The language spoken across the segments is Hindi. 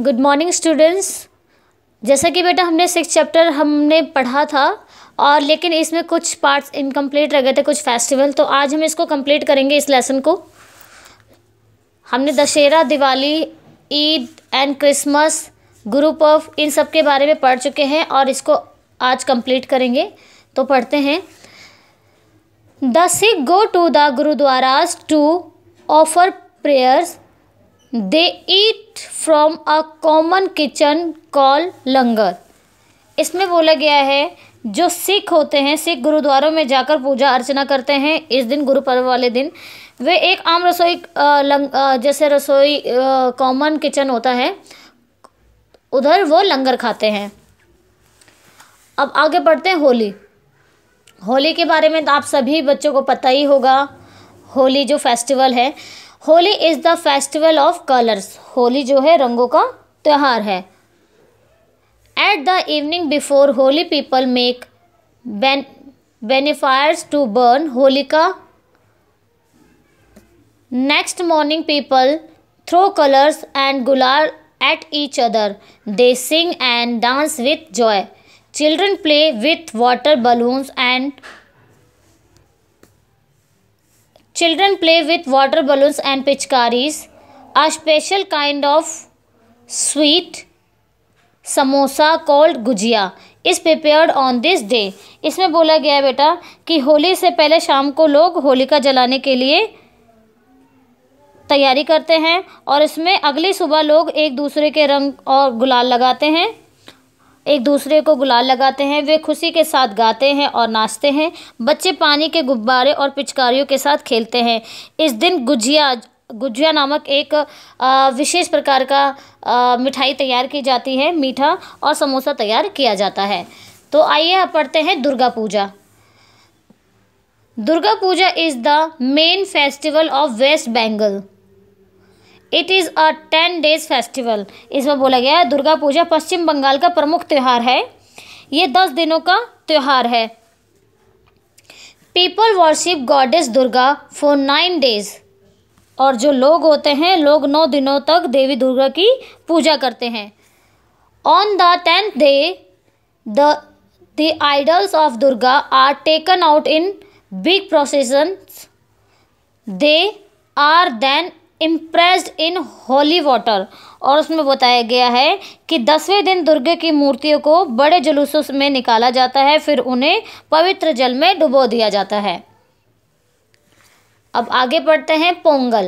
गुड मॉर्निंग स्टूडेंट्स जैसा कि बेटा हमने सिक्स चैप्टर हमने पढ़ा था और लेकिन इसमें कुछ पार्ट्स इनकम्प्लीट रह गए थे कुछ फेस्टिवल तो आज हम इसको कंप्लीट करेंगे इस लेसन को हमने दशहरा दिवाली ईद एंड क्रिसमस गुरु पर्व इन सब के बारे में पढ़ चुके हैं और इसको आज कंप्लीट करेंगे तो पढ़ते हैं the Sikh go to the gurdwaras to offer prayers they eat from a common kitchen call langar इसमें बोला गया है जो सिख होते हैं सिख गुरुद्वारों में जाकर पूजा अर्चना करते हैं इस दिन गुरु पर्व वाले दिन वे एक आम रसोई लंग जैसे रसोई कॉमन किचन होता है उधर वो लंगर खाते हैं अब आगे बढ़ते हैं होली होली के बारे में तो आप सभी बच्चों को पता ही होगा होली जो फेस्टिवल है Holi is the festival of colours Holi जो है रंगों का त्यौहार है at the evening before Holi people make bonfires to burn Holika next morning people throw colours and gulal at each other they sing and dance with joy children play with water balloons and Children play with water balloons and pichkaris a special kind of sweet samosa called gujia is prepared on this day इसमें बोला गया है बेटा कि होली से पहले शाम को लोग होलिका जलाने के लिए तैयारी करते हैं और इसमें अगली सुबह लोग एक दूसरे के रंग और गुलाल लगाते हैं एक दूसरे को गुलाल लगाते हैं वे खुशी के साथ गाते हैं और नाचते हैं बच्चे पानी के गुब्बारे और पिचकारियों के साथ खेलते हैं इस दिन गुजिया गुजिया नामक एक विशेष प्रकार का मिठाई तैयार की जाती है मीठा और समोसा तैयार किया जाता है तो आइए आप पढ़ते हैं Durga Puja Durga Puja is the main festival of West Bengal it is a ten days festival इसमें बोला गया है दुर्गा पूजा पश्चिम बंगाल का प्रमुख त्यौहार है ये दस दिनों का त्यौहार है people worship goddess Durga for nine days और जो लोग होते हैं लोग नौ दिनों तक देवी दुर्गा की पूजा करते हैं on the tenth day the idols of Durga are taken out in big process they are are immersed in holy water और उसमें बताया गया है कि दसवें दिन दुर्गे की मूर्तियों को बड़े जुलूसों में निकाला जाता है फिर उन्हें पवित्र जल में डुबो दिया जाता है अब आगे पढ़ते हैं Pongal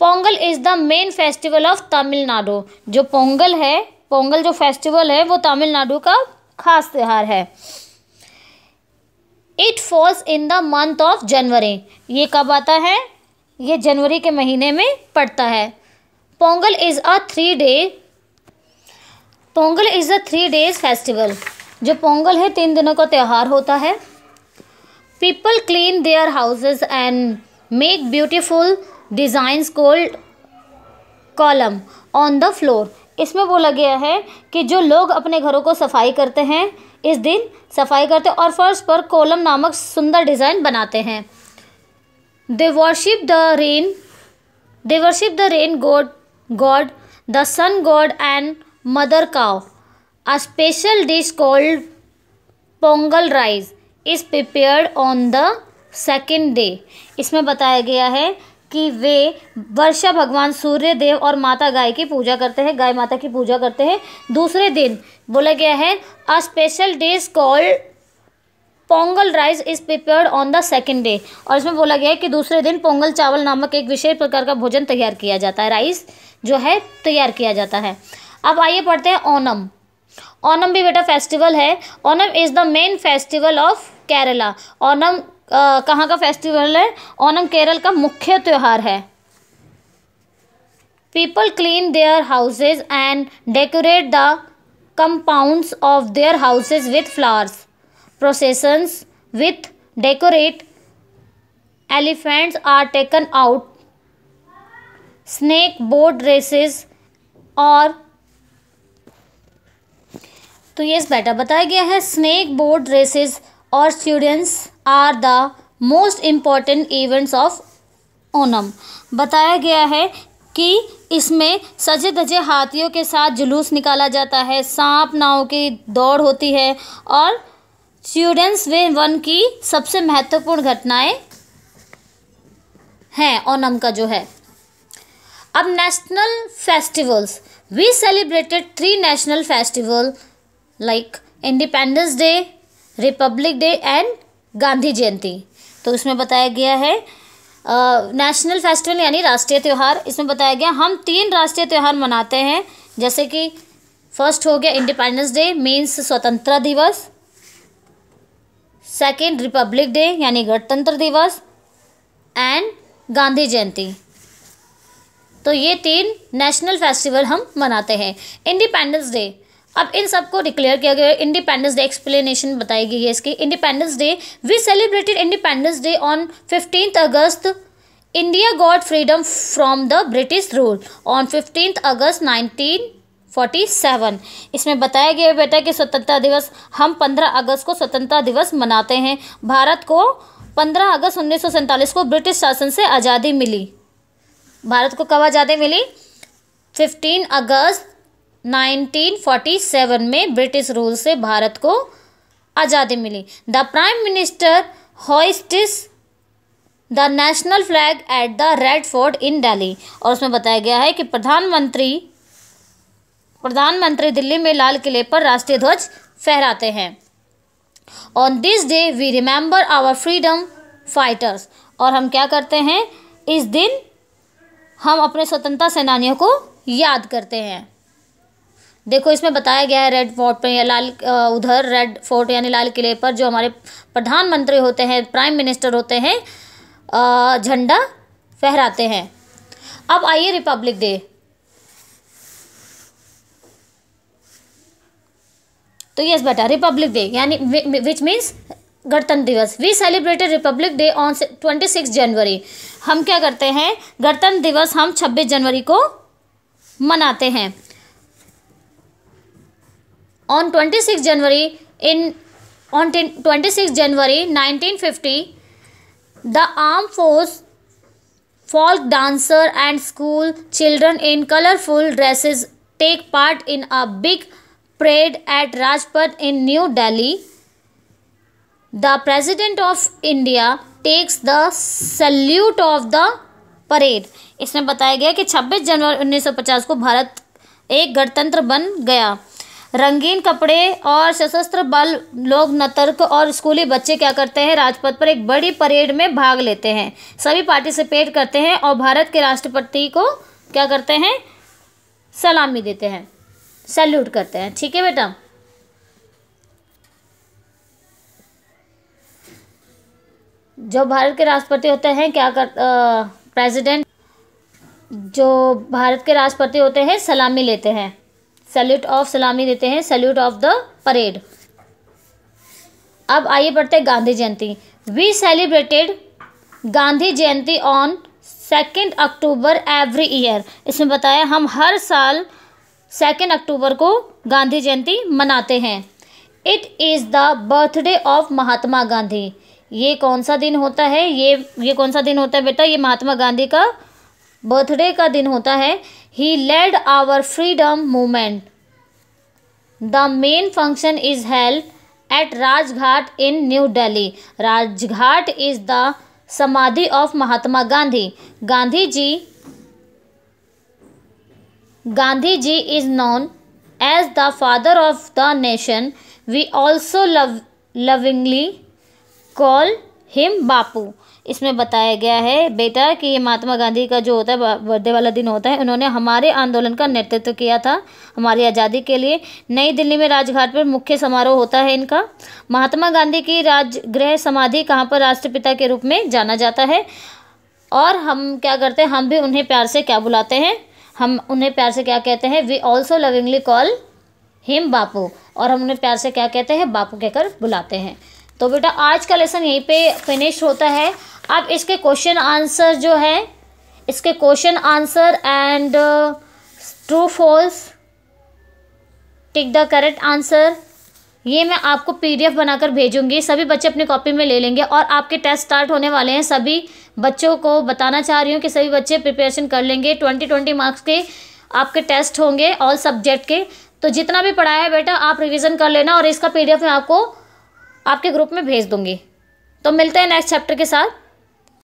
Pongal is the main festival of Tamil Nadu जो पोंगल है पोंगल जो फेस्टिवल है वो तमिलनाडु का खास त्यौहार है it falls in the month of January ये कब आता है ये जनवरी के महीने में पड़ता है Pongal is a three day Pongal is a three days festival जो पोंगल है तीन दिनों का त्यौहार होता है people clean their houses and make beautiful designs called kolam on the floor इसमें बोला गया है कि जो लोग अपने घरों को सफाई करते हैं इस दिन सफाई करते और फर्श पर कोलम नामक सुंदर डिज़ाइन बनाते हैं they worship the rain they worship the rain god god the sun god and mother cow a special dish called Pongal rice is prepared on the second day इसमें बताया गया है कि वे वर्षा भगवान सूर्य देव और माता गाय की पूजा करते हैं गाय माता की पूजा करते हैं दूसरे दिन बोला गया है a special dish called Pongal rice is prepared on the second day और इसमें बोला गया है कि दूसरे दिन पोंगल चावल नामक एक विशेष प्रकार का भोजन तैयार किया जाता है राइस जो है तैयार किया जाता है अब आइए पढ़ते हैं ओनम ओनम भी बेटा फेस्टिवल है Onam is the main festival of Kerala Onam कहाँ का फेस्टिवल है ओनम केरल का मुख्य त्यौहार है people clean their houses and decorate the compounds of their houses with flowers processions with decorate elephants are taken out snake boat races और तो ये बेटा बताया गया है स्नेक बोर्ड रेसेस और students are the most important events of Onam बताया गया है कि इसमें सजे धजे हाथियों के साथ जुलूस निकाला जाता है सांप नाव की दौड़ होती है और स्टूडेंट्स वे वन की सबसे महत्वपूर्ण घटनाएं हैं ओनम का जो है अब national festivals we celebrated three national festival like Independence Day Republic Day and Gandhi Jayanti तो इसमें बताया गया है नेशनल फेस्टिवल यानी राष्ट्रीय त्यौहार इसमें बताया गया हम तीन राष्ट्रीय त्यौहार मनाते हैं जैसे कि फर्स्ट हो गया इंडिपेंडेंस डे मीन्स स्वतंत्रता दिवस सेकेंड रिपब्लिक डे यानी गणतंत्र दिवस एंड गांधी जयंती तो ये तीन नेशनल फेस्टिवल हम मनाते हैं इंडिपेंडेंस डे अब इन सबको डिक्लेयर किया गया इंडिपेंडेंस डे एक्सप्लेनेशन बताई गई है इसकी Independence Day we celebrated Independence Day on fifteenth August India got freedom from the British rule on fifteenth August nineteen forty seven इसमें बताया गया है बेटा कि स्वतंत्रता दिवस हम पंद्रह अगस्त को स्वतंत्रता दिवस मनाते हैं भारत को पंद्रह अगस्त उन्नीस को ब्रिटिश शासन से आज़ादी मिली भारत को कब आज़ादी मिली फिफ्टीन अगस्त 1947 में ब्रिटिश रूल से भारत को आज़ादी मिली the prime minister hoists the national flag at the Red Fort in Delhi और उसमें बताया गया है कि प्रधानमंत्री प्रधानमंत्री दिल्ली में लाल किले पर राष्ट्रीय ध्वज फहराते हैं on this day we remember our freedom fighters और हम क्या करते हैं इस दिन हम अपने स्वतंत्रता सेनानियों को याद करते हैं देखो इसमें बताया गया है रेड फोर्ट पर या लाल उधर रेड फोर्ट यानी लाल किले पर जो हमारे प्रधानमंत्री होते हैं प्राइम मिनिस्टर होते हैं झंडा फहराते हैं अब आइए रिपब्लिक डे तो यस बेटा रिपब्लिक डे यानी विच मीन्स गणतंत्र दिवस we celebrated Republic Day on twenty six January हम क्या करते हैं गणतंत्र दिवस हम छब्बीस जनवरी को मनाते हैं on twenty six January in on twenty six January nineteen fifty the arm force folk dancer and school children in colourful dresses take part in a big prayed at Rajpath in New Delhi. The President of India takes the salute of the parade इसमें बताया गया कि 26 जनवरी 1950 को भारत एक गणतंत्र बन गया रंगीन कपड़े और सशस्त्र बल लोग नतर्क और स्कूली बच्चे क्या करते हैं राजपथ पर एक बड़ी परेड में भाग लेते हैं सभी पार्टिसिपेट करते हैं और भारत के राष्ट्रपति को क्या करते हैं सलामी देते हैं सैल्यूट करते हैं ठीक है बेटा जो भारत के राष्ट्रपति होते हैं क्या कर प्रेसिडेंट जो भारत के राष्ट्रपति होते हैं सलामी लेते हैं सैल्यूट ऑफ सलामी देते हैं सैल्यूट ऑफ द परेड अब आइए पढ़ते हैं Gandhi Jayanti we celebrated Gandhi Jayanti on second October every year इसमें बताया हम हर साल सेकेंड अक्टूबर को गांधी जयंती मनाते हैं it is the birthday of Mahatma Gandhi ये कौन सा दिन होता है ये ये कौन सा दिन होता है बेटा ये महात्मा गांधी का बर्थडे का दिन होता है ही led our freedom movement the main function is held at Rajghat in New Delhi Rajghat is the samadhi of Mahatma Gandhi Gandhi ji Gandhi ji is known as the father of the nation. We also love, lovingly call him Bapu इसमें बताया गया है बेटा कि ये महात्मा गांधी का जो होता है बर्थडे वाला दिन होता है उन्होंने हमारे आंदोलन का नेतृत्व किया था हमारी आज़ादी के लिए नई दिल्ली में राजघाट पर मुख्य समारोह होता है इनका महात्मा गांधी की राजगृह समाधि कहाँ पर राष्ट्रपिता के रूप में जाना जाता है और हम क्या करते हैं हम भी उन्हें प्यार से क्या बुलाते हैं हम उन्हें प्यार से क्या कहते हैं we also lovingly call him Bapu और हम उन्हें प्यार से क्या कहते हैं बापू कहकर बुलाते हैं तो बेटा आज का लेसन यहीं पे फिनिश होता है अब इसके क्वेश्चन आंसर जो है इसके question answer and true false tick the correct answer ये मैं आपको पीडीएफ बनाकर भेजूंगी सभी बच्चे अपनी कॉपी में ले लेंगे और आपके टेस्ट स्टार्ट होने वाले हैं सभी बच्चों को बताना चाह रही हूँ कि सभी बच्चे प्रिपरेशन कर लेंगे ट्वेंटी ट्वेंटी मार्क्स के आपके टेस्ट होंगे ऑल सब्जेक्ट के तो जितना भी पढ़ाया है बेटा आप रिविज़न कर लेना और इसका पी मैं आपको आपके ग्रुप में भेज दूँगी तो मिलते हैं नेक्स्ट चैप्टर के साथ